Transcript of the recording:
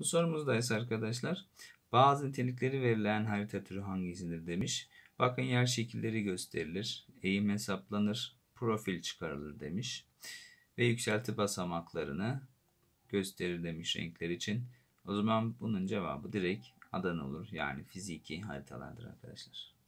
Bu sorumuzda ise arkadaşlar bazı nitelikleri verilen harita türü hangisidir demiş. Bakın yer şekilleri gösterilir, eğim hesaplanır, profil çıkarılır demiş. Ve yükselti basamaklarını gösterir demiş renkler için. O zaman bunun cevabı direkt Adana olur. Yani fiziki haritalardır arkadaşlar.